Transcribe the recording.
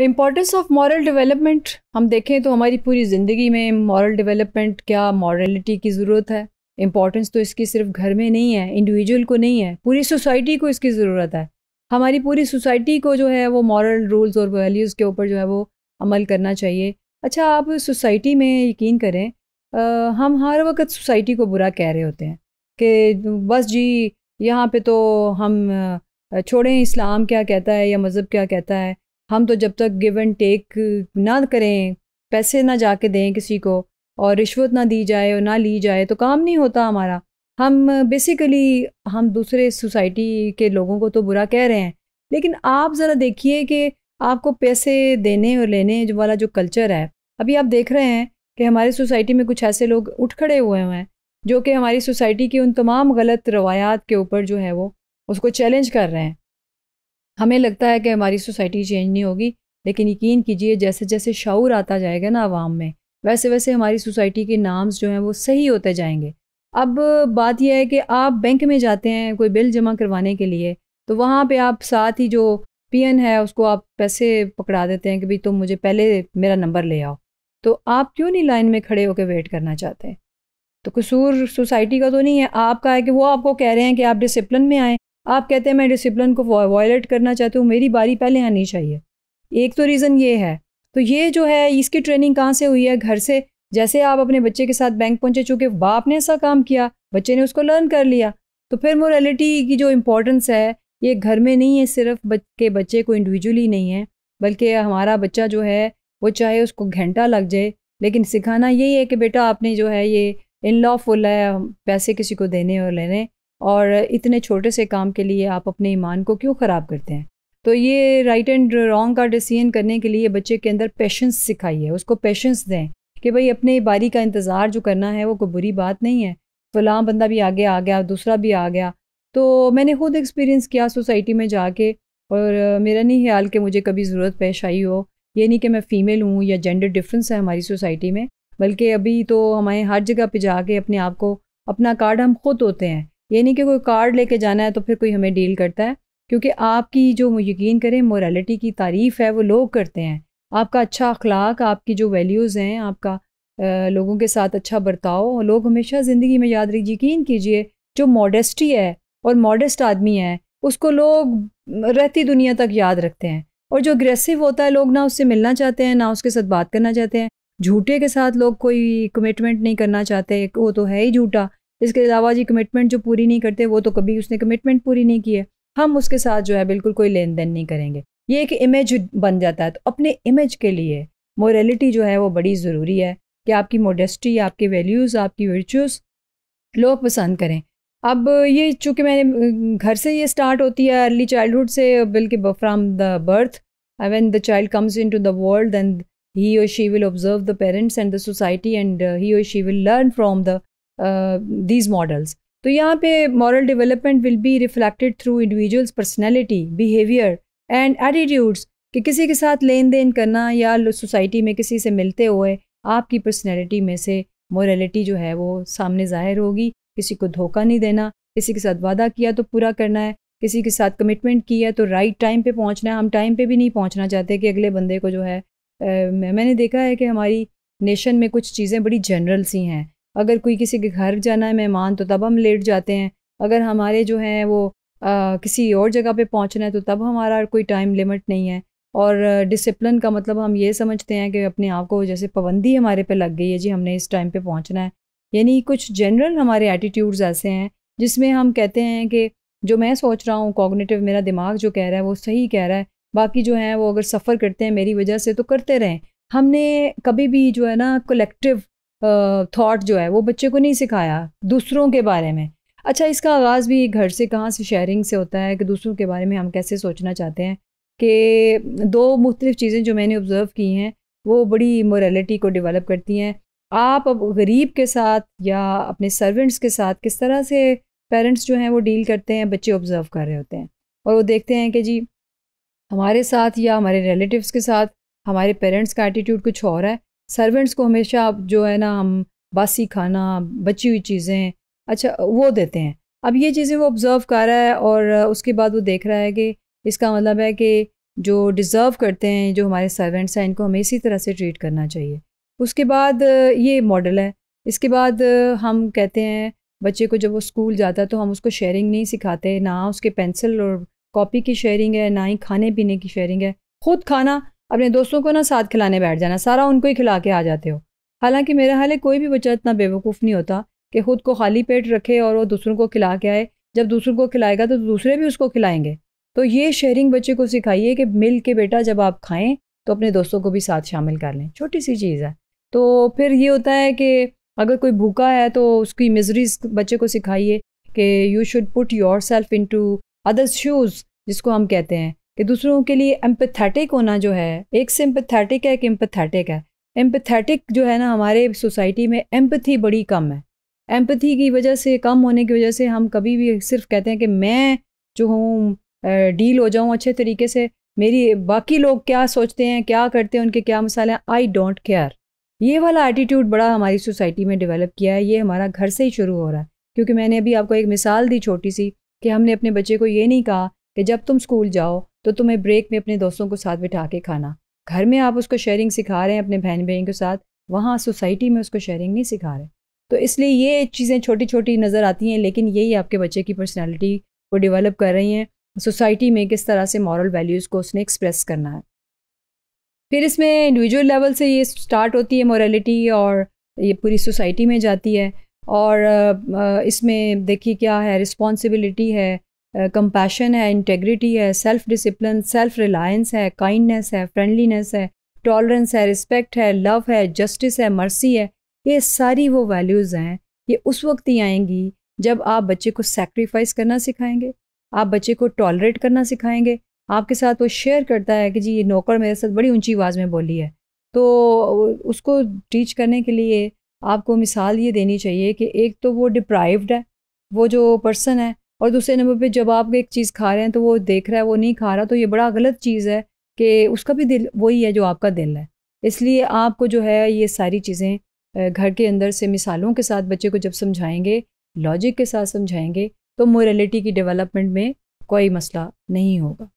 the importance of moral development हम देखें तो हमारी पूरी ज़िंदगी में मॉरल डेवलपमेंट क्या मॉरलिटी की ज़रूरत है इम्पॉर्टेंस तो इसकी सिर्फ घर में नहीं है इंडिविजुअल को नहीं है पूरी सोसाइटी को इसकी ज़रूरत है हमारी पूरी सोसाइटी को जो है वो मॉरल रूल्स और वैल्यूज़ के ऊपर जो है वो अमल करना चाहिए अच्छा आप सोसाइटी में यकीन करें आ, हम हर वक्त सोसाइटी को बुरा कह रहे होते हैं कि बस जी यहाँ पे तो हम छोड़ें इस्लाम क्या कहता है या मज़हब क्या कहता है हम तो जब तक गिव एंड टेक ना करें पैसे ना जाके दें किसी को और रिश्वत ना दी जाए और ना ली जाए तो काम नहीं होता हमारा हम बेसिकली हम दूसरे सोसाइटी के लोगों को तो बुरा कह रहे हैं लेकिन आप ज़रा देखिए कि आपको पैसे देने और लेने जो वाला जो कल्चर है अभी आप देख रहे हैं कि हमारी सोसाइटी में कुछ ऐसे लोग उठ खड़े हुए हैं जो कि हमारी सोसाइटी की उन तमाम गलत रवायात के ऊपर जो है वो उसको चैलेंज कर रहे हैं हमें लगता है कि हमारी सोसाइटी चेंज नहीं होगी लेकिन यकीन कीजिए जैसे जैसे शाऊर आता जाएगा ना आवाम में वैसे वैसे हमारी सोसाइटी के नाम्स जो हैं वो सही होते जाएंगे अब बात यह है कि आप बैंक में जाते हैं कोई बिल जमा करवाने के लिए तो वहाँ पे आप साथ ही जो एन है उसको आप पैसे पकड़ा देते हैं कि भाई तुम तो मुझे पहले मेरा नंबर ले आओ तो आप क्यों नहीं लाइन में खड़े होकर वेट करना चाहते हैं तो कसूर सोसाइटी का तो नहीं है आपका है कि वो आपको कह रहे हैं कि आप डिसिप्लिन में आएँ आप कहते हैं मैं डिसिप्लिन को वॉयलेट करना चाहती हूँ मेरी बारी पहले आनी चाहिए एक तो रीज़न ये है तो ये जो है इसकी ट्रेनिंग कहाँ से हुई है घर से जैसे आप अपने बच्चे के साथ बैंक पहुँचे चूँकि बाप ने ऐसा काम किया बच्चे ने उसको लर्न कर लिया तो फिर मोरालिटी की जो इम्पोर्टेंस है ये घर में नहीं है सिर्फ बच के बच्चे को इंडिविजुअली नहीं है बल्कि हमारा बच्चा जो है वो चाहे उसको घंटा लग जाए लेकिन सिखाना यही है कि बेटा आपने जो है ये इन लॉफुल है पैसे किसी को देने और लेने और इतने छोटे से काम के लिए आप अपने ईमान को क्यों ख़राब करते हैं तो ये राइट एंड रॉन्ग का डिसीजन करने के लिए बच्चे के अंदर पेशेंस सिखाइए उसको पेशेंस दें कि भाई अपने बारी का इंतज़ार जो करना है वो कोई बुरी बात नहीं है फलां बंदा भी आगे आ गया दूसरा भी आ गया तो मैंने खुद एक्सपीरियंस किया सोसाइटी में जाके और मेरा नहीं ख्याल कि मुझे कभी ज़रूरत पेश आई हो ये नहीं कि मैं फ़ीमेल हूँ या जेंडर डिफरेंस है हमारी सोसाइटी में बल्कि अभी तो हमारे हर जगह पर जाके अपने आप को अपना कार्ड हम खुद होते हैं ये नहीं कि कोई कार्ड लेके जाना है तो फिर कोई हमें डील करता है क्योंकि आपकी जो यकीन करें मोरालिटी की तारीफ़ है वो लोग करते हैं आपका अच्छा अखलाक आपकी जो वैल्यूज़ हैं आपका लोगों के साथ अच्छा बर्ताव लोग हमेशा ज़िंदगी में याद रख यकीन कीजिए जो मॉडेस्टी है और मॉडेस्ट आदमी है उसको लोग रहती दुनिया तक याद रखते हैं और जो अग्रेसिव होता है लोग ना उससे मिलना चाहते हैं ना उसके साथ बात करना चाहते हैं झूठे के साथ लोग कोई कमिटमेंट नहीं करना चाहते वो तो है ही झूठा इसके अलावा जी कमिटमेंट जो पूरी नहीं करते वो तो कभी उसने कमिटमेंट पूरी नहीं की है हम उसके साथ जो है बिल्कुल कोई लेन देन नहीं करेंगे ये एक इमेज बन जाता है तो अपने इमेज के लिए मोरलिटी जो है वो बड़ी ज़रूरी है कि आपकी मोडेस्टी आपके वैल्यूज़ आपकी वर्चूज़ लोग पसंद करें अब ये चूँकि मैंने घर से ये स्टार्ट होती है अर्ली चाइल्डहुड से बल्कि from the birth when the child comes into the world and he और she will observe the parents and the society and he और she will learn from the these models तो यहाँ पे moral development will be reflected through individuals personality behaviour and attitudes कि किसी के साथ लेन then करना या सोसाइटी में किसी से मिलते हुए आपकी पर्सनैलिटी में से मॉरलिटी जो है वो सामने ज़ाहिर होगी किसी को धोखा नहीं देना किसी के साथ वादा किया तो पूरा करना है किसी के साथ कमिटमेंट किया तो राइट टाइम पे पहुंचना है हम टाइम पे भी नहीं पहुंचना चाहते कि अगले बंदे को जो है मैंने देखा है कि हमारी नेशन में कुछ चीज़ें बड़ी जनरल सी हैं अगर कोई किसी के घर जाना है मेहमान तो तब हम लेट जाते हैं अगर हमारे जो हैं वो आ, किसी और जगह पे पहुंचना है तो तब हमारा कोई टाइम लिमिट नहीं है और डिसिप्लिन का मतलब हम ये समझते हैं कि अपने आप को जैसे पाबंदी हमारे पे लग गई है जी हमने इस टाइम पे पहुंचना है यानी कुछ जनरल हमारे एटीट्यूड्स ऐसे हैं जिसमें हम कहते हैं कि जो मैं सोच रहा हूँ कॉग्नेटिव मेरा दिमाग जो कह रहा है वो सही कह रहा है बाकी जो है वो अगर सफ़र करते हैं मेरी वजह से तो करते रहें हमने कभी भी जो है ना कलेक्टिव थॉट जो है वो बच्चे को नहीं सिखाया दूसरों के बारे में अच्छा इसका आगाज़ भी घर से कहाँ से शेयरिंग से होता है कि दूसरों के बारे में हम कैसे सोचना चाहते हैं कि दो मुख्तलिफ़ चीज़ें जो मैंने ऑब्ज़र्व की हैं वो बड़ी मोरलिटी को डिवेलप करती हैं आप अब गरीब के साथ या अपने सर्वेंट्स के साथ किस तरह से पेरेंट्स जो हैं वो डील करते हैं बच्चे ऑब्ज़र्व कर रहे होते हैं और वो देखते हैं कि जी हमारे साथ या हमारे रिलेटिव्स के साथ हमारे पेरेंट्स का एटीट्यूड कुछ और है सर्वेंट्स को हमेशा आप जो है ना हम बासी खाना बची हुई चीज़ें अच्छा वो देते हैं अब ये चीज़ें वो ऑब्ज़र्व कर रहा है और उसके बाद वो देख रहा है कि इसका मतलब है कि जो डिज़र्व करते हैं जो हमारे सर्वेंट्स हैं इनको हमें इसी तरह से ट्रीट करना चाहिए उसके बाद ये मॉडल है इसके बाद हम कहते हैं बच्चे को जब वो स्कूल जाता है तो हम उसको शेयरिंग नहीं सिखाते ना उसके पेंसिल और कॉपी की शेयरिंग है ना ही खाने पीने की शेयरिंग है खुद खाना अपने दोस्तों को ना साथ खिलाने बैठ जाना सारा उनको ही खिला के आ जाते हो हालांकि मेरा हाल है कोई भी बच्चा इतना बेवकूफ़ नहीं होता कि ख़ुद को खाली पेट रखे और वो दूसरों को खिला के आए जब दूसरों को खिलाएगा तो दूसरे भी उसको खिलाएंगे तो ये शेयरिंग बच्चे को सिखाइए कि मिल के बेटा जब आप खाएं तो अपने दोस्तों को भी साथ शामिल कर लें छोटी सी चीज़ है तो फिर ये होता है कि अगर कोई भूखा है तो उसकी मिजरीज बच्चे को सिखाइए कि you should put yourself into others shoes जिसको हम कहते हैं कि दूसरों के लिए एम्पथेटिक होना जो है एक से है एक एम्पथेटिक है एम्पथेटिक जो है ना हमारे सोसाइटी में एम्पथी बड़ी कम है एम्पथी की वजह से कम होने की वजह से हम कभी भी सिर्फ कहते हैं कि मैं जो हूँ डील हो जाऊँ अच्छे तरीके से मेरी बाकी लोग क्या सोचते हैं क्या करते हैं उनके क्या मसाले हैं आई डोंट केयर ये वाला एटीट्यूड बड़ा हमारी सोसाइटी में डेवलप किया है ये हमारा घर से ही शुरू हो रहा है क्योंकि मैंने अभी आपको एक मिसाल दी छोटी सी कि हमने अपने बच्चे को ये नहीं कहा कि जब तुम स्कूल जाओ तो तुम्हें ब्रेक में अपने दोस्तों को साथ बिठा के खाना घर में आप उसको शेयरिंग सिखा रहे हैं अपने बहन बहन के साथ वहाँ सोसाइटी में उसको शेयरिंग नहीं सिखा रहे तो इसलिए ये चीज़ें छोटी छोटी नज़र आती हैं लेकिन यही आपके बच्चे की पर्सनैलिटी को डिवेलप कर रही हैं सोसाइटी में किस तरह से मॉरल वैल्यूज़ को उसने एक्सप्रेस करना है फिर इसमें इंडिविजुअल लेवल से ये स्टार्ट होती है मॉरेलीटी और ये पूरी सोसाइटी में जाती है और इसमें देखिए क्या है रिस्पॉन्सिबिलिटी है कंपैशन uh, है इंटेग्रिटी है सेल्फ डिसिप्लिन सेल्फ रिलायंस है काइंडनेस है फ्रेंडलीनेस है टॉलरेंस है रिस्पेक्ट है लव है जस्टिस है मर्सी है ये सारी वो वैल्यूज़ हैं ये उस वक्त ही आएंगी जब आप बच्चे को सेक्रीफाइस करना सिखाएंगे आप बच्चे को टॉलरेट करना सिखाएंगे आपके साथ वो शेयर करता है कि जी ये नौकर मेरे साथ बड़ी ऊंची आवाज़ में बोली है तो उसको टीच करने के लिए आपको मिसाल ये देनी चाहिए कि एक तो वो डिप्राइव्ड है वो जो पर्सन है और दूसरे नंबर पे जब आप एक चीज़ खा रहे हैं तो वो देख रहा है वो नहीं खा रहा तो ये बड़ा गलत चीज़ है कि उसका भी दिल वही है जो आपका दिल है इसलिए आपको जो है ये सारी चीज़ें घर के अंदर से मिसालों के साथ बच्चे को जब समझाएंगे लॉजिक के साथ समझाएंगे तो मोरलिटी की डेवलपमेंट में कोई मसला नहीं होगा